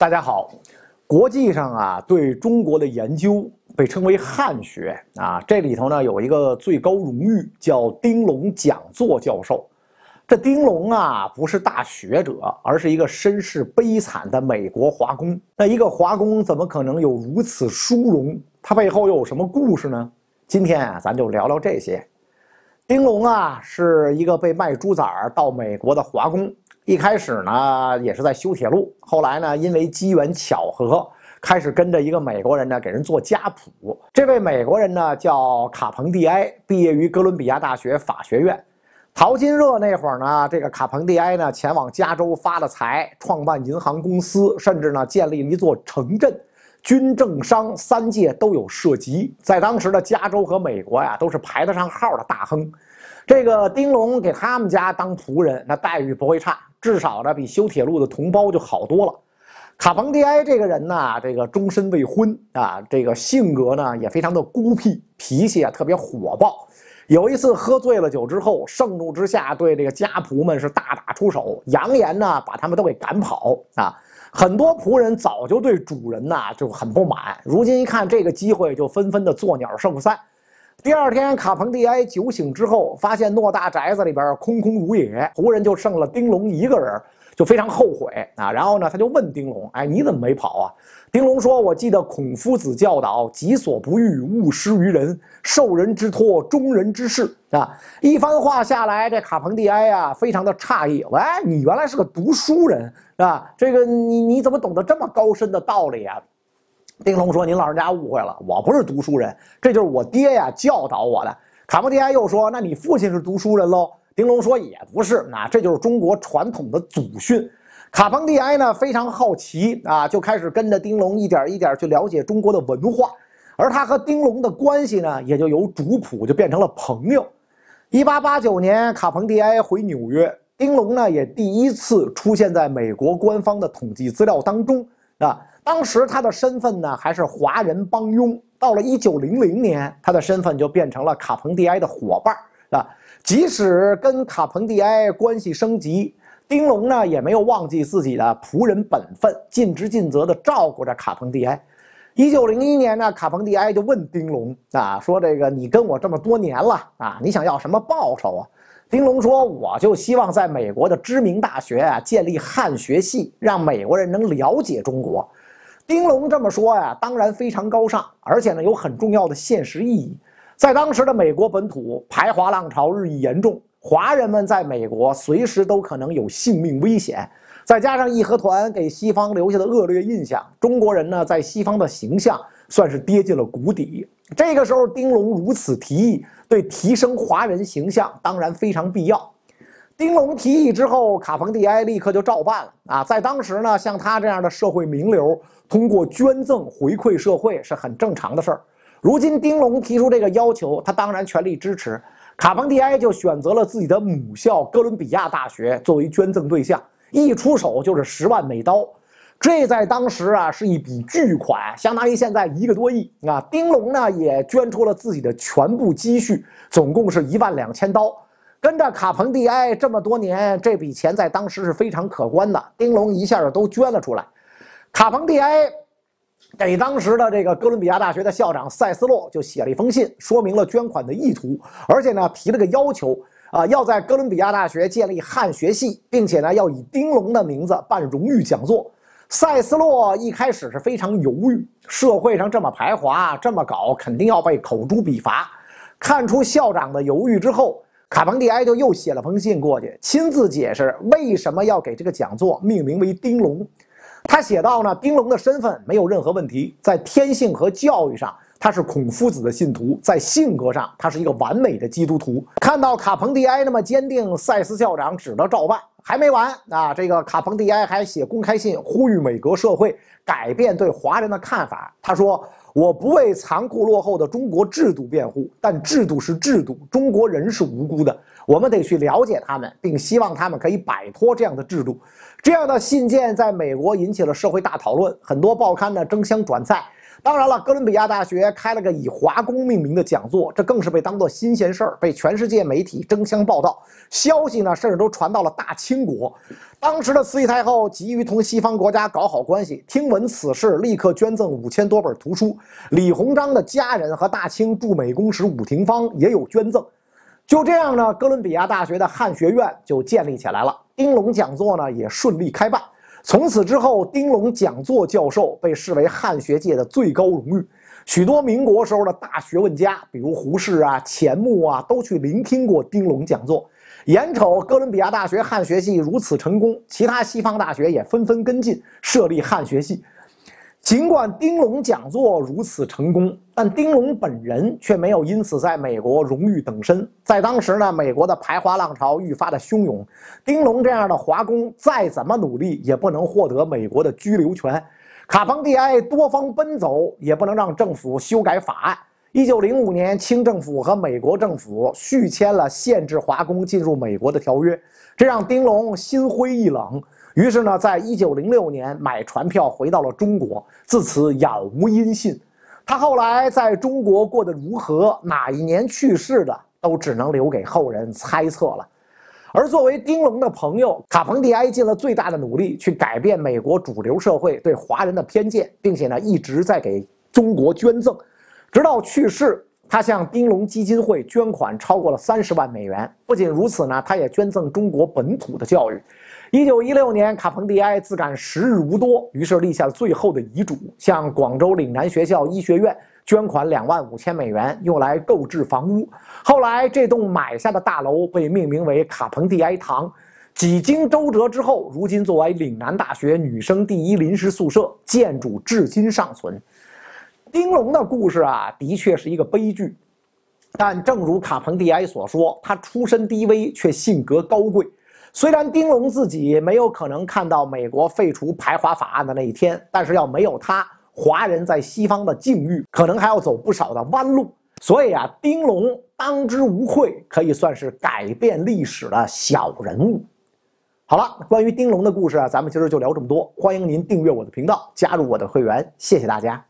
大家好，国际上啊，对中国的研究被称为汉学啊。这里头呢，有一个最高荣誉叫丁龙讲座教授。这丁龙啊，不是大学者，而是一个身世悲惨的美国华工。那一个华工怎么可能有如此殊荣？他背后又有什么故事呢？今天啊，咱就聊聊这些。丁龙啊，是一个被卖猪崽儿到美国的华工。一开始呢，也是在修铁路。后来呢，因为机缘巧合，开始跟着一个美国人呢，给人做家谱。这位美国人呢，叫卡彭蒂埃，毕业于哥伦比亚大学法学院。淘金热那会儿呢，这个卡彭蒂埃呢，前往加州发了财，创办银行公司，甚至呢，建立了一座城镇，军政商三界都有涉及。在当时的加州和美国呀，都是排得上号的大亨。这个丁龙给他们家当仆人，那待遇不会差，至少呢比修铁路的同胞就好多了。卡彭迪埃这个人呢，这个终身未婚啊，这个性格呢也非常的孤僻，脾气啊特别火爆。有一次喝醉了酒之后，盛怒之下对这个家仆们是大打出手，扬言呢把他们都给赶跑啊。很多仆人早就对主人呐就很不满，如今一看这个机会，就纷纷的做鸟兽散。第二天，卡彭蒂埃酒醒之后，发现诺大宅子里边空空如也，湖人就剩了丁龙一个人，就非常后悔啊。然后呢，他就问丁龙：“哎，你怎么没跑啊？”丁龙说：“我记得孔夫子教导‘己所不欲，勿施于人’，受人之托，忠人之事，啊。”一番话下来，这卡彭蒂埃啊，非常的诧异：“喂，你原来是个读书人，啊？这个你你怎么懂得这么高深的道理啊？”丁龙说：“您老人家误会了，我不是读书人，这就是我爹呀教导我的。”卡彭蒂埃又说：“那你父亲是读书人喽？”丁龙说：“也不是，那这就是中国传统的祖训。”卡彭蒂埃呢非常好奇啊，就开始跟着丁龙一点一点去了解中国的文化，而他和丁龙的关系呢，也就由主仆就变成了朋友。一八八九年，卡彭蒂埃回纽约，丁龙呢也第一次出现在美国官方的统计资料当中啊。当时他的身份呢还是华人帮佣，到了一九零零年，他的身份就变成了卡彭蒂埃的伙伴啊。即使跟卡彭蒂埃关系升级，丁龙呢也没有忘记自己的仆人本分，尽职尽责地照顾着卡彭蒂埃。一九零一年呢，卡彭蒂埃就问丁龙啊说：“这个你跟我这么多年了啊，你想要什么报酬啊？”丁龙说：“我就希望在美国的知名大学啊建立汉学系，让美国人能了解中国。”丁龙这么说呀，当然非常高尚，而且呢有很重要的现实意义。在当时的美国本土排华浪潮日益严重，华人们在美国随时都可能有性命危险。再加上义和团给西方留下的恶劣印象，中国人呢在西方的形象算是跌进了谷底。这个时候，丁龙如此提议，对提升华人形象，当然非常必要。丁龙提议之后，卡彭蒂埃立刻就照办了啊！在当时呢，像他这样的社会名流，通过捐赠回馈社会是很正常的事儿。如今丁龙提出这个要求，他当然全力支持。卡彭蒂埃就选择了自己的母校哥伦比亚大学作为捐赠对象，一出手就是十万美刀，这在当时啊是一笔巨款，相当于现在一个多亿啊！丁龙呢也捐出了自己的全部积蓄，总共是一万两千刀。跟着卡彭蒂埃这么多年，这笔钱在当时是非常可观的。丁龙一下子都捐了出来。卡彭蒂埃给当时的这个哥伦比亚大学的校长塞斯洛就写了一封信，说明了捐款的意图，而且呢提了个要求啊，要在哥伦比亚大学建立汉学系，并且呢要以丁龙的名字办荣誉讲座。塞斯洛一开始是非常犹豫，社会上这么排华这么搞，肯定要被口诛笔伐。看出校长的犹豫之后，卡彭蒂埃就又写了封信过去，亲自解释为什么要给这个讲座命名为“丁龙”。他写道：“呢，丁龙的身份没有任何问题，在天性和教育上，他是孔夫子的信徒；在性格上，他是一个完美的基督徒。”看到卡彭蒂埃那么坚定，赛斯校长只得照办。还没完啊，这个卡彭蒂埃还写公开信，呼吁美国社会改变对华人的看法。他说。我不为残酷落后的中国制度辩护，但制度是制度，中国人是无辜的。我们得去了解他们，并希望他们可以摆脱这样的制度。这样的信件在美国引起了社会大讨论，很多报刊呢争相转载。当然了，哥伦比亚大学开了个以华工命名的讲座，这更是被当作新鲜事儿，被全世界媒体争相报道。消息呢，甚至都传到了大清国。当时的慈禧太后急于同西方国家搞好关系，听闻此事，立刻捐赠五千多本图书。李鸿章的家人和大清驻美公使武廷芳也有捐赠。就这样呢，哥伦比亚大学的汉学院就建立起来了，丁龙讲座呢也顺利开办。从此之后，丁龙讲座教授被视为汉学界的最高荣誉。许多民国时候的大学问家，比如胡适啊、钱穆啊，都去聆听过丁龙讲座。眼瞅哥伦比亚大学汉学系如此成功，其他西方大学也纷纷跟进，设立汉学系。尽管丁龙讲座如此成功，但丁龙本人却没有因此在美国荣誉等身。在当时呢，美国的排华浪潮愈发的汹涌，丁龙这样的华工再怎么努力，也不能获得美国的居留权；卡彭蒂埃多方奔走，也不能让政府修改法案。一九零五年，清政府和美国政府续签了限制华工进入美国的条约，这让丁龙心灰意冷。于是呢，在一九零六年买船票回到了中国，自此杳无音信。他后来在中国过得如何，哪一年去世的，都只能留给后人猜测了。而作为丁龙的朋友，卡彭蒂埃尽了最大的努力去改变美国主流社会对华人的偏见，并且呢，一直在给中国捐赠。直到去世，他向丁龙基金会捐款超过了三十万美元。不仅如此呢，他也捐赠中国本土的教育。一九一六年，卡彭蒂埃自感时日无多，于是立下了最后的遗嘱，向广州岭南学校医学院捐款两万五千美元，用来购置房屋。后来，这栋买下的大楼被命名为卡彭蒂埃堂。几经周折之后，如今作为岭南大学女生第一临时宿舍，建筑至今尚存。丁龙的故事啊，的确是一个悲剧。但正如卡彭蒂埃所说，他出身低微却性格高贵。虽然丁龙自己没有可能看到美国废除排华法案的那一天，但是要没有他，华人在西方的境遇可能还要走不少的弯路。所以啊，丁龙当之无愧可以算是改变历史的小人物。好了，关于丁龙的故事啊，咱们今儿就聊这么多。欢迎您订阅我的频道，加入我的会员。谢谢大家。